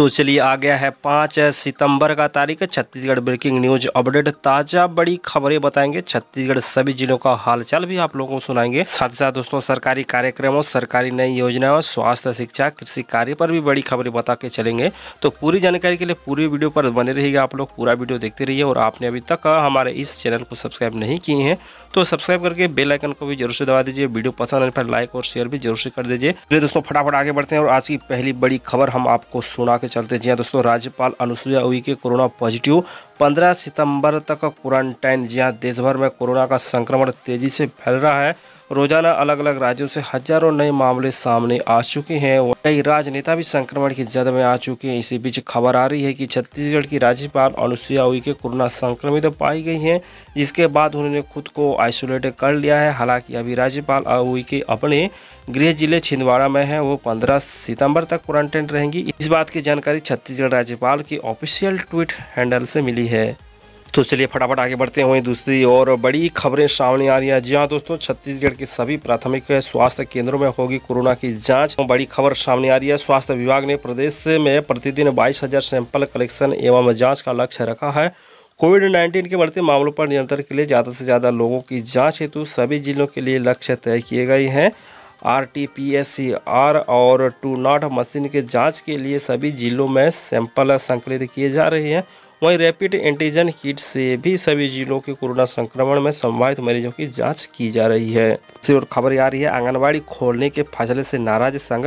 तो चलिए आ गया है पाँच सितंबर का तारीख छत्तीसगढ़ ब्रेकिंग न्यूज अपडेट ताज़ा बड़ी खबरें बताएंगे छत्तीसगढ़ सभी जिलों का हालचाल भी आप लोगों को सुनाएंगे साथ ही साथ दोस्तों सरकारी कार्यक्रमों सरकारी नई योजनाओं स्वास्थ्य शिक्षा कृषि कार्य पर भी बड़ी खबरें बता के चलेंगे तो पूरी जानकारी के लिए पूरी वीडियो पर बने रहिएगा आप लोग पूरा वीडियो देखते रहिए और आपने अभी तक हमारे इस चैनल को सब्सक्राइब नहीं किए हैं तो सब्सक्राइब करके बेलाइकन को भी जरूर से दबा दीजिए वीडियो पसंद आने पर लाइक और शेयर भी जरूर से कर दीजिए दोस्तों फटाफट आगे बढ़ते हैं और आज की पहली बड़ी खबर हम आपको सुना के चलते जी हाँ दोस्तों राज्यपाल अनुसुईया उइके कोरोना पॉजिटिव 15 सितंबर तक क्वारंटाइन जी हाँ देशभर में कोरोना का संक्रमण तेजी से फैल रहा है रोजाना अलग अलग राज्यों से हजारों नए मामले सामने आ चुके हैं कई राजनेता भी संक्रमण की जद में आ चुके हैं इसी बीच खबर आ रही है कि छत्तीसगढ़ की राज्यपाल अनुसुईया उइके कोरोना संक्रमित पाई गई हैं जिसके बाद उन्होंने खुद को आइसोलेट कर लिया है हालांकि अभी राज्यपाल उइके अपने गृह जिले छिंदवाड़ा में है वो 15 सितंबर तक क्वारंटाइन रहेंगी इस बात की जानकारी छत्तीसगढ़ राज्यपाल के ऑफिशियल ट्वीट हैंडल से मिली है तो चलिए फटाफट आगे बढ़ते हुए दूसरी और बड़ी खबरें सामने आ रही हैं जी हाँ दोस्तों छत्तीसगढ़ के सभी प्राथमिक स्वास्थ्य केंद्रों में होगी कोरोना की जांच बड़ी खबर सामने आ रही है स्वास्थ्य विभाग ने प्रदेश में प्रतिदिन बाईस हजार सैंपल कलेक्शन एवं जांच का लक्ष्य रखा है कोविड नाइन्टीन के बढ़ते मामलों पर नियंत्रण के लिए ज़्यादा से ज़्यादा लोगों की जाँच हेतु सभी जिलों के लिए लक्ष्य तय किए गए हैं R T P S R आर और टू नॉट मशीन के जाँच के लिए सभी जिलों में सैंपल संकलित किए जा रहे हैं वहीं रैपिड एंटीजन किट से भी सभी जिलों के कोरोना संक्रमण में संभावित मरीजों की जाँच की जा रही है इसी और खबर आ रही है आंगनबाड़ी खोलने के फैसले से नाराज संघ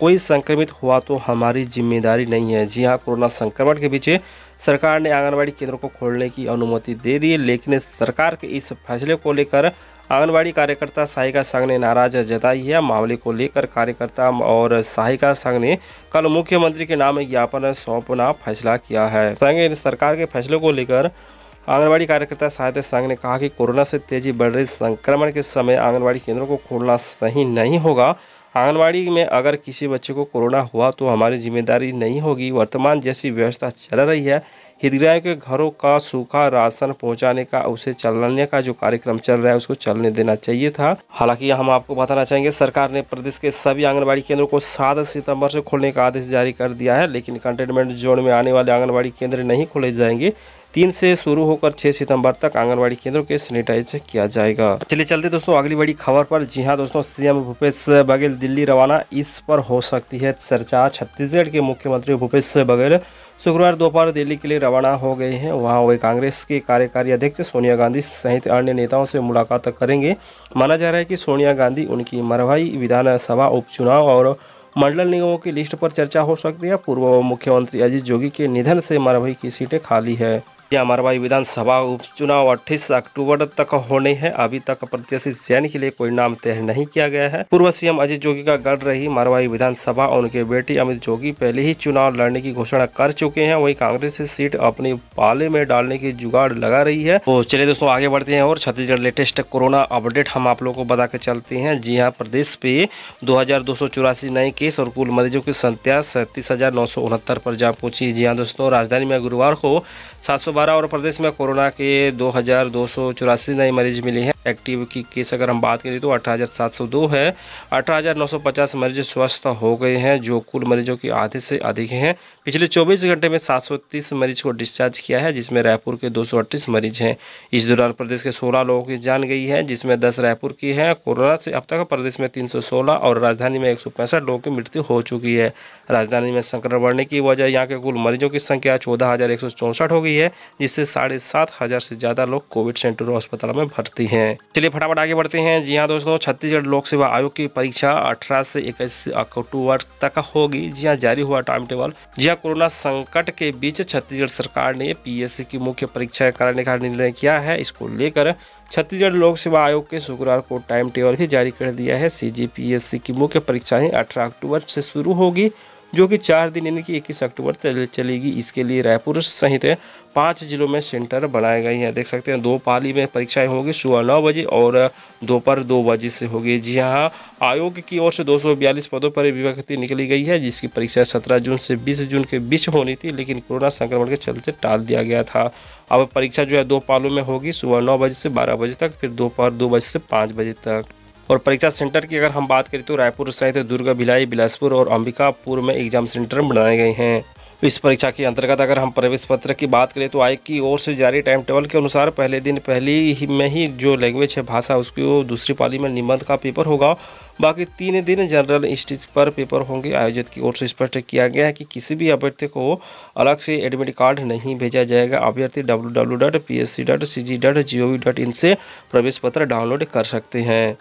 कोई संक्रमित हुआ तो हमारी जिम्मेदारी नहीं है जी हाँ कोरोना संक्रमण के पीछे सरकार ने आंगनबाड़ी केंद्रों को खोलने की अनुमति दे दी लेकिन सरकार के इस फैसले को लेकर आंगनबाड़ी कार्यकर्ता सहायिका संघ ने नाराज जताई है मामले को लेकर कार्यकर्ता और सहायिका संघ ने कल मुख्यमंत्री के नाम ज्ञापन सौंपना फैसला किया है संघ सरकार के फैसलों को लेकर आंगनबाड़ी कार्यकर्ता सहायता संघ ने कहा कि कोरोना से तेजी बढ़ रही संक्रमण के समय आंगनबाड़ी केंद्रों को खोलना सही नहीं होगा आंगनबाड़ी में अगर किसी बच्चे को कोरोना हुआ तो हमारी जिम्मेदारी नहीं होगी वर्तमान जैसी व्यवस्था चल रही है हितग्राहियों के घरों का सूखा राशन पहुंचाने का उसे चलने का जो कार्यक्रम चल रहा है उसको चलने देना चाहिए था हालांकि हम आपको बताना चाहेंगे सरकार ने प्रदेश के सभी आंगनबाड़ी केंद्रों को सात सितंबर से खोलने का आदेश जारी कर दिया है लेकिन कंटेनमेंट जोन में आने वाले आंगनबाड़ी केंद्र नहीं खोले जाएंगे तीन से शुरू होकर छह सितंबर तक आंगनबाड़ी केंद्रों के सैनिटाइज किया जाएगा चलिए चलते दोस्तों अगली बड़ी खबर पर जी हाँ दोस्तों सीएम भूपेश बघेल दिल्ली रवाना इस पर हो सकती है चर्चा छत्तीसगढ़ के मुख्यमंत्री भूपेश बघेल शुक्रवार दोपहर दिल्ली के लिए रवाना हो गए हैं वहाँ वे कांग्रेस के कार्यकारी अध्यक्ष सोनिया गांधी सहित अन्य नेताओं से मुलाकात करेंगे माना जा रहा है कि सोनिया गांधी उनकी मरवाही विधानसभा उपचुनाव और मंडल निगमों की लिस्ट पर चर्चा हो सकती है पूर्व मुख्यमंत्री अजीत जोगी के निधन से मरवाई की सीटें खाली है यह हमारा भाई विधानसभा उपचुनाव 28 अक्टूबर तक होने हैं अभी तक प्रत्याशी चयन के लिए कोई नाम तय नहीं किया गया है पूर्व सीएम अजीत जोगी का गढ़ रही मारवाही विधानसभा और उनके बेटी अमित जोगी पहले ही चुनाव लड़ने की घोषणा कर चुके हैं वही कांग्रेस सीट अपने पाले में डालने की जुगाड़ लगा रही है तो चलिए दोस्तों आगे बढ़ते हैं और छत्तीसगढ़ लेटेस्ट कोरोना अपडेट हम आप लोगों को बता के चलते हैं जी हाँ प्रदेश पे दो नए केस और कुल मरीजों की संख्या सैंतीस पर जा पहुंची जी हाँ दोस्तों राजधानी में गुरुवार को सात बारह और प्रदेश में कोरोना के दो नए मरीज मिले हैं एक्टिव की केस अगर हम बात करें तो 18,702 है 18,950 मरीज स्वस्थ हो गए हैं जो कुल मरीजों की आधे से अधिक हैं पिछले 24 घंटे में 730 मरीज को डिस्चार्ज किया है जिसमें रायपुर के दो मरीज हैं इस दौरान प्रदेश के सोलह लोगों की जान गई है जिसमें दस रायपुर की हैं कोरोना से अब तक प्रदेश में तीन और राजधानी में एक लोगों की मृत्यु हो चुकी है राजधानी में संक्रमण बढ़ने की वजह यहाँ के कुल मरीजों की संख्या चौदह हो गई है जिससे साढ़े सात हज़ार से ज़्यादा लोग कोविड सेंटर और अस्पताल में भर्ती हैं चलिए फटाफट आगे बढ़ते हैं जी हाँ दोस्तों छत्तीसगढ़ लोक सेवा आयोग की परीक्षा अठारह से इक्कीस अक्टूबर तक होगी जी हाँ जारी हुआ टाइम टेबल जी हाँ कोरोना संकट के बीच छत्तीसगढ़ सरकार ने पीएससी की मुख्य परीक्षा कराने का निर्णय किया है इसको लेकर छत्तीसगढ़ लोक सेवा आयोग के शुक्रवार को टाइम टेबल भी जारी कर दिया है सी की मुख्य परीक्षाएं अठारह अक्टूबर से शुरू होगी जो कि चार दिन यानी कि इक्कीस अक्टूबर चलेगी इसके लिए रायपुर सहित पाँच जिलों में सेंटर बनाए गए हैं देख सकते हैं दो पाली में परीक्षाएं होंगी सुबह नौ बजे और दोपहर दो बजे से होगी जी हाँ आयोग की ओर से दो पदों पर विभक्ति निकली गई है जिसकी परीक्षा सत्रह जून से बीस जून के बीच होनी थी लेकिन कोरोना संक्रमण के चलते टाल दिया गया था अब परीक्षा जो है दो पालों में होगी सुबह नौ बजे से बारह बजे तक फिर दोपहर दो बजे से पाँच बजे तक और परीक्षा सेंटर की अगर हम बात करें तो रायपुर सहित दुर्ग भिलाई बिलासपुर और अंबिकापुर में एग्जाम सेंटर बनाए गए हैं इस परीक्षा के अंतर्गत अगर हम प्रवेश पत्र की बात करें तो आयोग की ओर से जारी टाइम टेबल के अनुसार पहले दिन पहली ही में ही जो लैंग्वेज है भाषा उसकी दूसरी पाली में निबंध का पेपर होगा बाकी तीन दिन जनरल स्टेज पर पेपर होंगे आयोजित की ओर से स्पष्ट किया गया है कि किसी भी अभ्यर्थी को अलग से एडमिट कार्ड नहीं भेजा जाएगा अभ्यर्थी W W dot P S C dot C G dot G O V dot in से प्रवेश पत्र डाउनलोड कर सकते हैं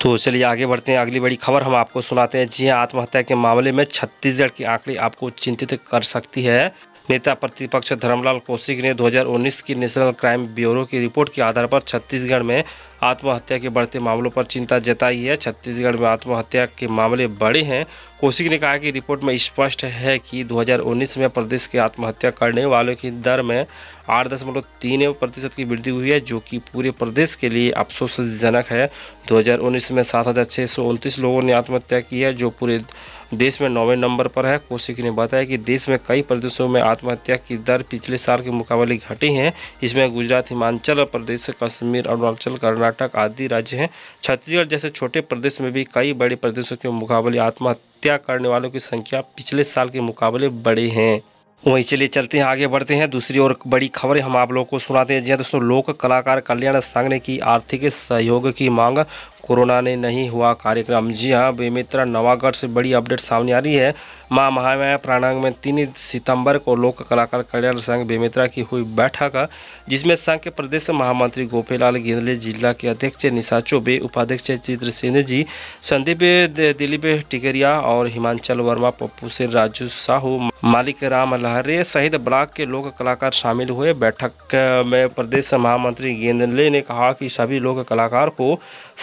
तो चलिए आगे बढ़ते हैं अगली बड़ी खबर हम आपको सुनाते हैं जी हाँ आत्महत्या के मामले में छत्तीसगढ़ की आंकड़ी आपको चिंतित कर सकती है नेता प्रतिपक्ष धर्मलाल कौशिक ने 2019 की नेशनल क्राइम ब्यूरो की रिपोर्ट के आधार पर छत्तीसगढ़ में आत्महत्या के बढ़ते मामलों पर चिंता जताई है छत्तीसगढ़ में आत्महत्या के मामले बड़े हैं कौशिक ने कहा कि रिपोर्ट में स्पष्ट है कि 2019 में प्रदेश के आत्महत्या करने वालों की दर में आठ दशमलव तीन प्रतिशत की वृद्धि हुई है जो कि पूरे प्रदेश के लिए अफसोसजनक है 2019 में सात लोगों ने आत्महत्या की है जो पूरे देश में नौवें नंबर पर है कोशिकी ने बताया कि देश में कई प्रदेशों में आत्महत्या की दर पिछले साल के मुकाबले घटी है इसमें गुजरात हिमाचल प्रदेश कश्मीर अरुणाचल कर्नाटक आदि राज्य हैं छत्तीसगढ़ जैसे छोटे प्रदेश में भी कई बड़े प्रदेशों के मुकाबले आत्महत्या करने वालों की संख्या पिछले साल के मुकाबले बड़े हैं वहीं चलिए चलते हैं आगे बढ़ते हैं दूसरी और बड़ी खबरें हम आप लोगों को सुनाते हैं जी हाँ दोस्तों लोक कलाकार कल्याण संघ ने की आर्थिक सहयोग की मांग कोरोना ने नहीं हुआ कार्यक्रम जी हाँ बेमित्रा नवागढ़ से बड़ी अपडेट सामने आ रही है माँ महामाया प्राणांग में तीन सितंबर को लोक कलाकार कल्याण संघ बेमित्रा की हुई बैठक जिसमें संघ के प्रदेश महामंत्री गोपीलाल गेंदले जिला के अध्यक्ष निशा चौबे उपाध्यक्ष चित्र सिंह जी संदीप दिलीप टिकरिया और हिमांचल वर्मा पप्पू सिंह राजू साहू मालिक राम लहरे सहित ब्लॉक के लोक कलाकार शामिल हुए बैठक में प्रदेश महामंत्री गेंदले ने कहा कि सभी लोक कलाकार को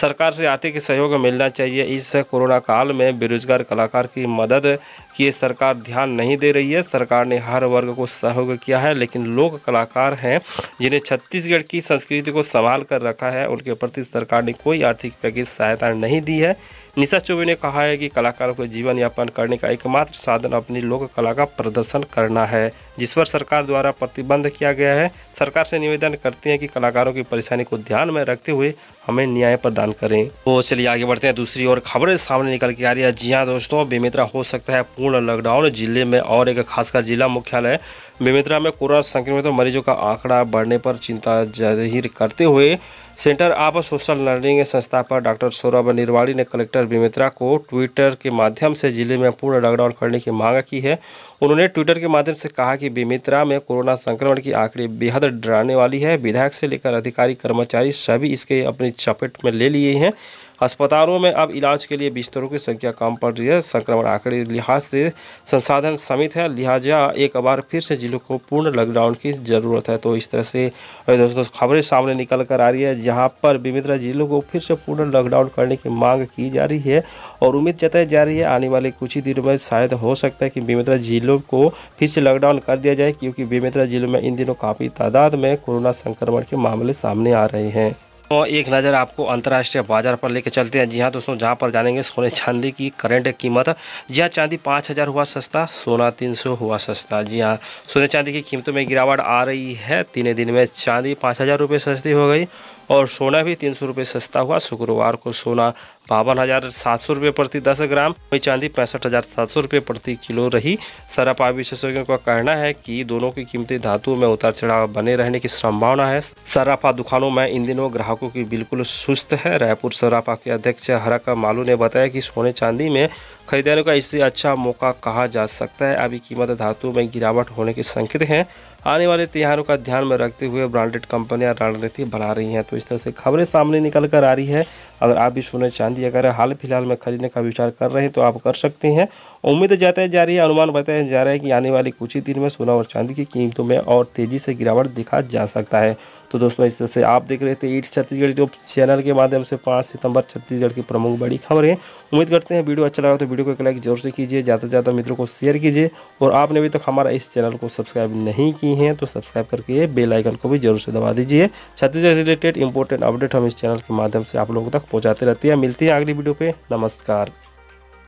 सरकार से आर्थिक सहयोग मिलना चाहिए इस कोरोना काल में बेरोजगार कलाकार की मदद की सरकार ध्यान नहीं दे रही है सरकार ने हर वर्ग को सहयोग किया है लेकिन लोक कलाकार हैं जिन्हें छत्तीसगढ़ की संस्कृति को संभाल कर रखा है उनके प्रति सरकार ने कोई आर्थिक पैकेज सहायता नहीं दी है निशा चौबे ने कहा है कि कलाकारों को जीवन यापन करने का एकमात्र साधन अपनी लोक कला का प्रदर्शन करना है जिस पर सरकार द्वारा प्रतिबंध किया गया है सरकार से निवेदन करती है कि कलाकारों की परेशानी को ध्यान में रखते हुए हमें न्याय प्रदान करें तो चलिए आगे बढ़ते हैं दूसरी ओर खबरें सामने निकल के आ रही है जी हाँ दोस्तों बेमित्रा हो सकता है पूर्ण लॉकडाउन जिले में और एक खासकर जिला मुख्यालय बेमेतरा में कोरोना संक्रमित मरीजों का आंकड़ा बढ़ने पर चिंता जाहिर करते हुए सेंटर ऑफ सोशल लर्निंग संस्थापक डॉक्टर सौरभ निरवाड़ी ने कलेक्टर बेमेतरा को ट्विटर के माध्यम से जिले में पूर्ण लॉकडाउन करने की मांग की है उन्होंने ट्विटर के माध्यम से कहा कि बेमेतरा में कोरोना संक्रमण की आंकड़े बेहद डराने वाली है विधायक से लेकर अधिकारी कर्मचारी सभी इसके अपनी चपेट में ले लिए हैं अस्पतालों में अब इलाज के लिए बिस्तरों की संख्या कम पड़ रही है संक्रमण आंकड़े लिहाज से संसाधन सीमित है लिहाजा एक बार फिर से जिलों को पूर्ण लॉकडाउन की ज़रूरत है तो इस तरह से दोस्तों खबरें सामने निकल कर आ रही है जहाँ पर विभिन्न जिलों को फिर से पूर्ण लॉकडाउन करने की मांग की जा रही है और उम्मीद जताई जा रही है आने वाले कुछ ही दिनों में शायद हो सकता है कि बेमेतरा जिलों को फिर से लॉकडाउन कर दिया जाए क्योंकि बेमेतरा जिलों में इन दिनों काफ़ी तादाद में कोरोना संक्रमण के मामले सामने आ रहे हैं तो एक नज़र आपको अंतर्राष्ट्रीय बाजार पर लेकर चलते हैं जी हाँ दोस्तों जहाँ पर जानेंगे सोने चांदी की करंट कीमत जी हाँ चांदी पाँच हज़ार हुआ सस्ता सोना तीन सौ हुआ सस्ता जी हाँ सोने चांदी की कीमतों में गिरावट आ रही है तीन दिन में चांदी पाँच हज़ार रुपये सस्ती हो गई और सोना भी तीन सौ सस्ता हुआ शुक्रवार को सोना बावन हज़ार सात सौ रुपये प्रति दस ग्राम वही चांदी पैंसठ हज़ार सात सौ रुपये प्रति किलो रही सरापा विशेषज्ञों का कहना है कि दोनों की कीमतें धातु में उतार चढ़ाव बने रहने की संभावना है सराफा दुकानों में इन दिनों ग्राहकों की बिल्कुल सुस्त है रायपुर सराफा के अध्यक्ष हरक मालू ने बताया कि सोने चांदी में खरीदारों का इससे अच्छा मौका कहा जा सकता है अभी कीमत धातु में गिरावट होने के संकेत हैं आने वाले त्यौहारों का ध्यान में रखते हुए ब्रांडेड कंपनियां रणनीति बना रही हैं तो इस तरह से खबरें सामने निकल कर आ रही है अगर आप भी सोने चांदी अगर हाल फिलहाल में खरीदने का विचार कर रहे हैं तो आप कर सकते हैं उम्मीद जताई जा रही है अनुमान बताया जा रहा है कि आने वाले कुछ ही दिन में सोना और चांदी की कीमतों में और तेज़ी से गिरावट दिखा जा सकता है तो दोस्तों इस तरह से आप देख रहे थे ईट छत्तीसगढ़ जो चैनल के माध्यम से पाँच सितंबर छत्तीसगढ़ की प्रमुख बड़ी खबरें उम्मीद करते हैं वीडियो अच्छा लगा तो वीडियो को एक लाइक जरूर से कीजिए ज़्यादा से ज़्यादा मित्रों को शेयर कीजिए और आपने अभी तक हमारा इस चैनल को सब्सक्राइब नहीं किया की हैं तो सब्सक्राइब करके बेल आइकन को भी जरूर से दबा दीजिए छत्तीसगढ़ रिलेटेड इंपॉर्टेंट अपडेट हम इस चैनल के माध्यम से आप लोगों तक पहुँचाते रहते हैं मिलती हैं अगली वीडियो पर नमस्कार